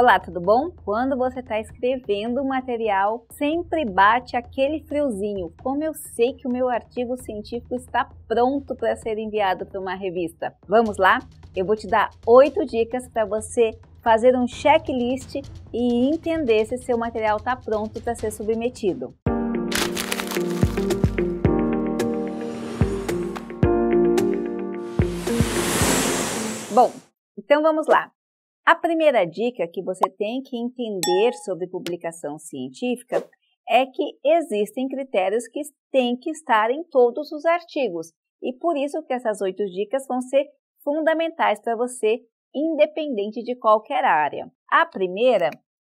Olá, tudo bom? Quando você está escrevendo material, sempre bate aquele friozinho. Como eu sei que o meu artigo científico está pronto para ser enviado para uma revista? Vamos lá? Eu vou te dar oito dicas para você fazer um checklist e entender se seu material está pronto para ser submetido. Bom, então vamos lá. A primeira dica que você tem que entender sobre publicação científica é que existem critérios que têm que estar em todos os artigos e por isso que essas oito dicas vão ser fundamentais para você, independente de qualquer área. A primeira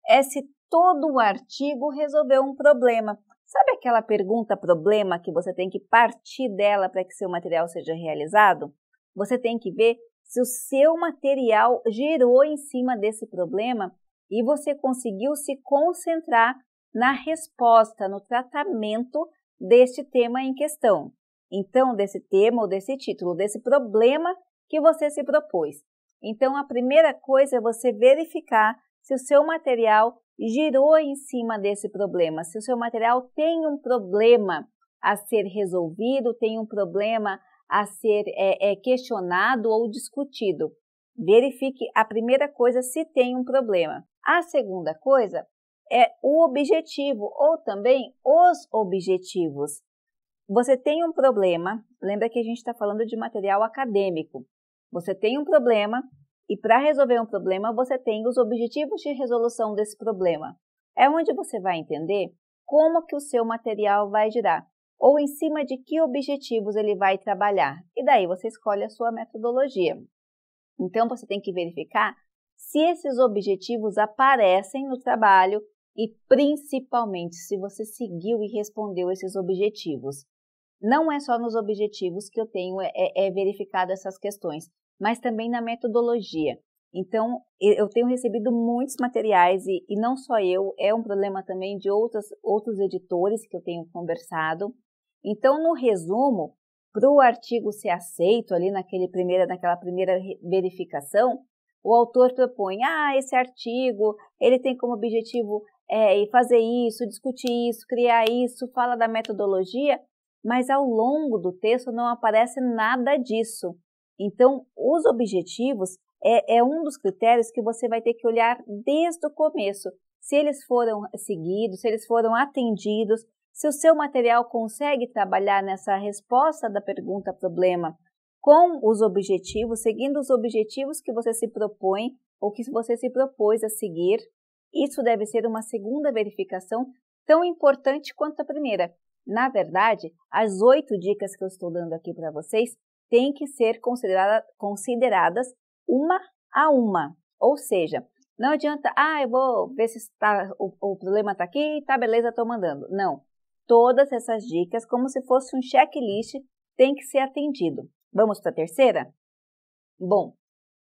é se todo o artigo resolveu um problema. Sabe aquela pergunta problema que você tem que partir dela para que seu material seja realizado? Você tem que ver se o seu material girou em cima desse problema e você conseguiu se concentrar na resposta, no tratamento deste tema em questão. Então, desse tema ou desse título, desse problema que você se propôs. Então, a primeira coisa é você verificar se o seu material girou em cima desse problema, se o seu material tem um problema a ser resolvido, tem um problema a ser é, é, questionado ou discutido. Verifique a primeira coisa se tem um problema. A segunda coisa é o objetivo ou também os objetivos. Você tem um problema, lembra que a gente está falando de material acadêmico. Você tem um problema e para resolver um problema você tem os objetivos de resolução desse problema. É onde você vai entender como que o seu material vai girar ou em cima de que objetivos ele vai trabalhar. E daí você escolhe a sua metodologia. Então você tem que verificar se esses objetivos aparecem no trabalho e principalmente se você seguiu e respondeu esses objetivos. Não é só nos objetivos que eu tenho é, é, é verificado essas questões, mas também na metodologia. Então, eu tenho recebido muitos materiais e, e, não só eu, é um problema também de outras, outros editores que eu tenho conversado. Então, no resumo, para o artigo ser aceito ali naquele primeira, naquela primeira verificação, o autor propõe, ah, esse artigo, ele tem como objetivo é, fazer isso, discutir isso, criar isso, fala da metodologia, mas ao longo do texto não aparece nada disso. Então, os objetivos é, é um dos critérios que você vai ter que olhar desde o começo. Se eles foram seguidos, se eles foram atendidos, se o seu material consegue trabalhar nessa resposta da pergunta-problema com os objetivos, seguindo os objetivos que você se propõe ou que você se propôs a seguir, isso deve ser uma segunda verificação tão importante quanto a primeira. Na verdade, as oito dicas que eu estou dando aqui para vocês têm que ser considerada, consideradas uma a uma. Ou seja, não adianta, ah, eu vou ver se tá, o, o problema está aqui, tá, beleza, estou mandando. Não todas essas dicas como se fosse um checklist tem que ser atendido. Vamos para a terceira? Bom,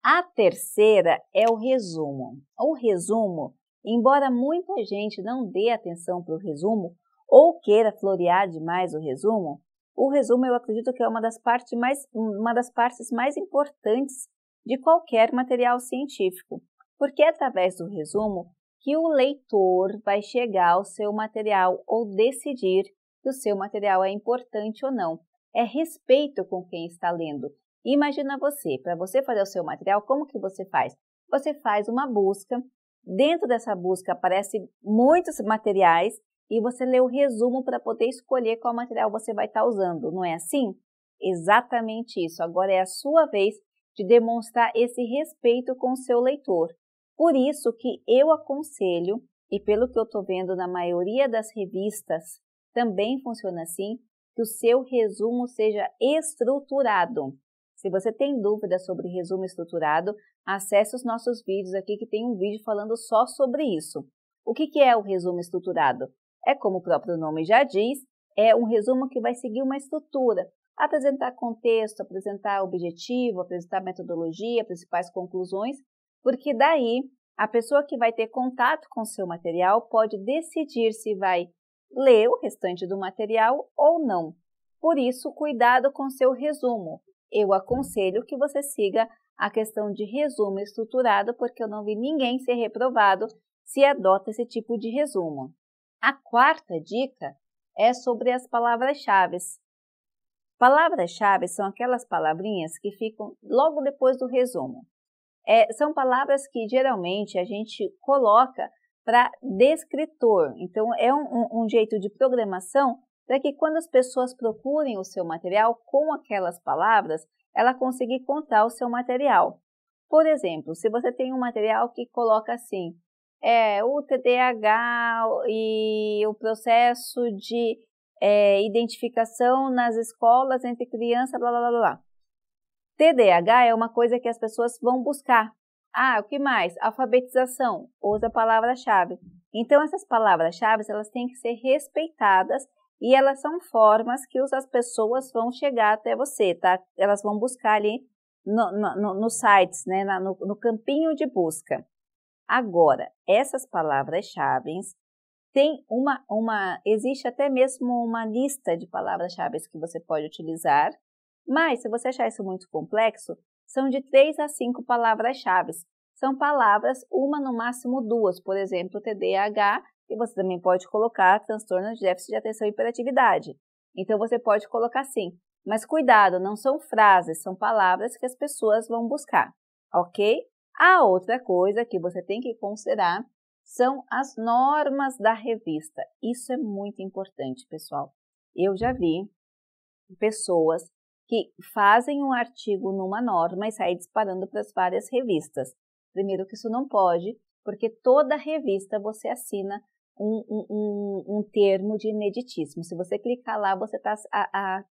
a terceira é o resumo. O resumo, embora muita gente não dê atenção para o resumo ou queira florear demais o resumo, o resumo eu acredito que é uma das, partes mais, uma das partes mais importantes de qualquer material científico, porque através do resumo que o leitor vai chegar ao seu material ou decidir se o seu material é importante ou não. É respeito com quem está lendo. Imagina você, para você fazer o seu material, como que você faz? Você faz uma busca, dentro dessa busca aparecem muitos materiais e você lê o resumo para poder escolher qual material você vai estar tá usando, não é assim? Exatamente isso. Agora é a sua vez de demonstrar esse respeito com o seu leitor. Por isso que eu aconselho, e pelo que eu estou vendo na maioria das revistas, também funciona assim, que o seu resumo seja estruturado. Se você tem dúvidas sobre resumo estruturado, acesse os nossos vídeos aqui que tem um vídeo falando só sobre isso. O que, é o resumo estruturado? É como o próprio nome já diz, é um resumo que vai seguir uma estrutura, apresentar contexto, apresentar objetivo, apresentar metodologia, principais conclusões porque daí a pessoa que vai ter contato com seu material pode decidir se vai ler o restante do material ou não. Por isso, cuidado com seu resumo. Eu aconselho que você siga a questão de resumo estruturado, porque eu não vi ninguém ser reprovado se adota esse tipo de resumo. A quarta dica é sobre as palavras-chave. Palavras-chave são aquelas palavrinhas que ficam logo depois do resumo é, são palavras que geralmente a gente coloca para descritor. Então, é um, um jeito de programação para que quando as pessoas procurem o seu material com aquelas palavras, ela consiga contar o seu material. Por exemplo, se você tem um material que coloca assim, é, o TDAH e o processo de é, identificação nas escolas entre criança, blá blá blá blá. TDAH é uma coisa que as pessoas vão buscar. Ah, o que mais? Alfabetização, outra palavra-chave. Então, essas palavras-chave, elas têm que ser respeitadas e elas são formas que as pessoas vão chegar até você, tá? Elas vão buscar ali nos no, no sites, né? no, no campinho de busca. Agora, essas palavras-chave tem uma, uma, existe até mesmo uma lista de palavras-chave que você pode utilizar, mas, se você achar isso muito complexo, são de três a cinco palavras-chave. São palavras, uma no máximo duas, por exemplo, TDAH, e você também pode colocar transtorno de déficit de atenção e hiperatividade. Então, você pode colocar assim. Mas cuidado, não são frases, são palavras que as pessoas vão buscar, ok? A outra coisa que você tem que considerar são as normas da revista. Isso é muito importante, pessoal. Eu já vi pessoas que fazem um artigo numa norma e saem disparando para as várias revistas. Primeiro que isso não pode, porque toda revista você assina um, um, um, um termo de ineditismo. Se você clicar lá, você está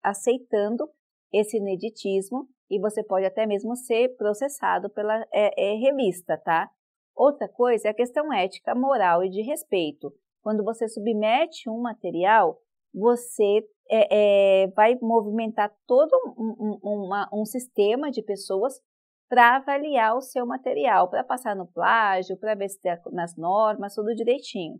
aceitando esse ineditismo e você pode até mesmo ser processado pela é, é, revista, tá? Outra coisa é a questão ética, moral e de respeito. Quando você submete um material, você é, é, vai movimentar todo um, um, uma, um sistema de pessoas para avaliar o seu material, para passar no plágio, para ver se está nas normas, tudo direitinho.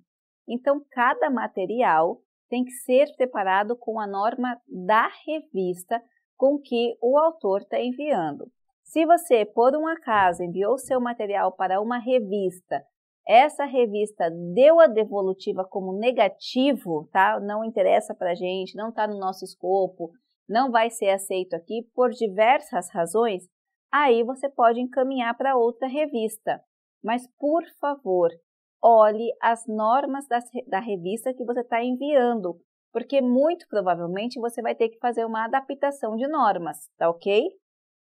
Então, cada material tem que ser preparado com a norma da revista com que o autor está enviando. Se você, por um acaso, enviou seu material para uma revista essa revista deu a devolutiva como negativo, tá? Não interessa para gente, não está no nosso escopo, não vai ser aceito aqui por diversas razões. Aí você pode encaminhar para outra revista. Mas por favor, olhe as normas das, da revista que você está enviando, porque muito provavelmente você vai ter que fazer uma adaptação de normas, tá ok?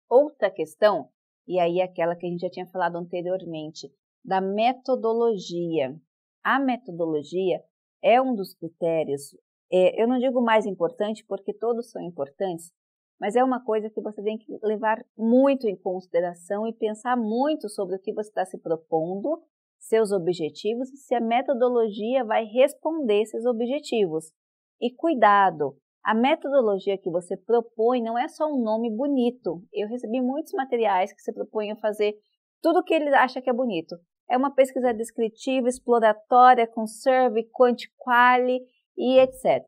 Outra questão, e aí é aquela que a gente já tinha falado anteriormente, da metodologia. A metodologia é um dos critérios, é, eu não digo mais importante porque todos são importantes, mas é uma coisa que você tem que levar muito em consideração e pensar muito sobre o que você está se propondo, seus objetivos e se a metodologia vai responder esses objetivos. E cuidado, a metodologia que você propõe não é só um nome bonito. Eu recebi muitos materiais que se propõem a fazer tudo o que ele acha que é bonito é uma pesquisa descritiva, exploratória, conserve, quant quali e etc.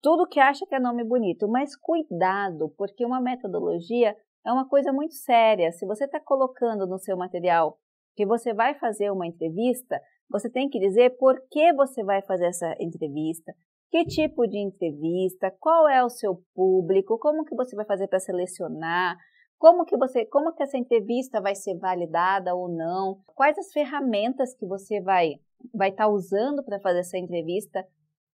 Tudo que acha que é nome bonito, mas cuidado, porque uma metodologia é uma coisa muito séria. Se você está colocando no seu material que você vai fazer uma entrevista, você tem que dizer por que você vai fazer essa entrevista, que tipo de entrevista, qual é o seu público, como que você vai fazer para selecionar, como que você, como que essa entrevista vai ser validada ou não? Quais as ferramentas que você vai vai estar tá usando para fazer essa entrevista?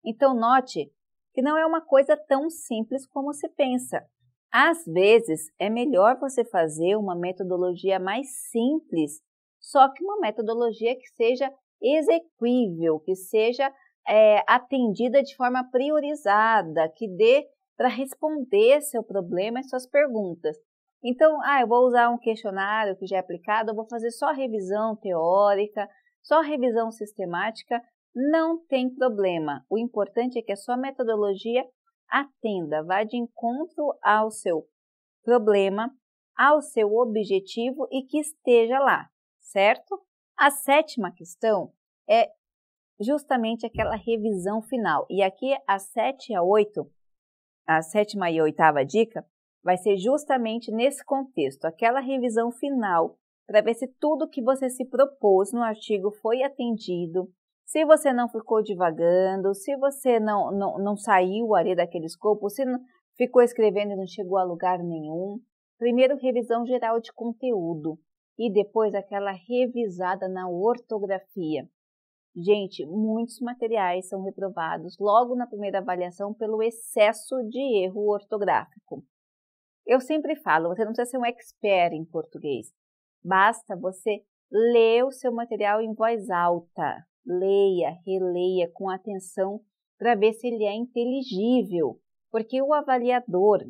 Então note que não é uma coisa tão simples como se pensa. Às vezes é melhor você fazer uma metodologia mais simples, só que uma metodologia que seja exequível, que seja é, atendida de forma priorizada, que dê para responder seu problema e suas perguntas. Então, ah, eu vou usar um questionário que já é aplicado, eu vou fazer só revisão teórica, só revisão sistemática, não tem problema. O importante é que a sua metodologia atenda, vá de encontro ao seu problema, ao seu objetivo e que esteja lá, certo? A sétima questão é justamente aquela revisão final. E aqui a 7 e a 8, a sétima e a oitava dica vai ser justamente nesse contexto, aquela revisão final, para ver se tudo que você se propôs no artigo foi atendido, se você não ficou divagando, se você não, não, não saiu ali daquele escopo, se não, ficou escrevendo e não chegou a lugar nenhum. Primeiro, revisão geral de conteúdo e depois aquela revisada na ortografia. Gente, muitos materiais são reprovados logo na primeira avaliação pelo excesso de erro ortográfico. Eu sempre falo, você não precisa ser um expert em português. Basta você ler o seu material em voz alta. Leia, releia com atenção para ver se ele é inteligível. Porque o avaliador,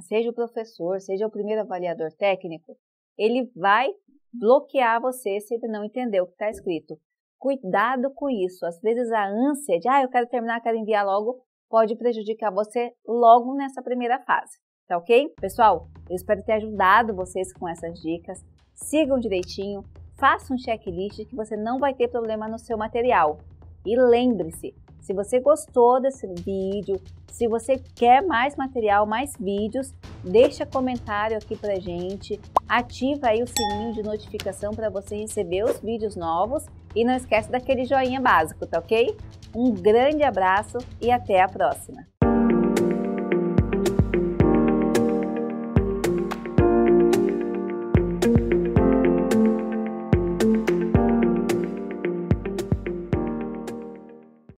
seja o professor, seja o primeiro avaliador técnico, ele vai bloquear você se ele não entendeu o que está escrito. Cuidado com isso. Às vezes a ânsia de, ah, eu quero terminar, quero enviar logo, pode prejudicar você logo nessa primeira fase. Tá ok? Pessoal, eu espero ter ajudado vocês com essas dicas. Sigam direitinho, faça um checklist que você não vai ter problema no seu material. E lembre-se, se você gostou desse vídeo, se você quer mais material, mais vídeos, deixa comentário aqui pra gente, ativa aí o sininho de notificação para você receber os vídeos novos e não esquece daquele joinha básico, tá ok? Um grande abraço e até a próxima!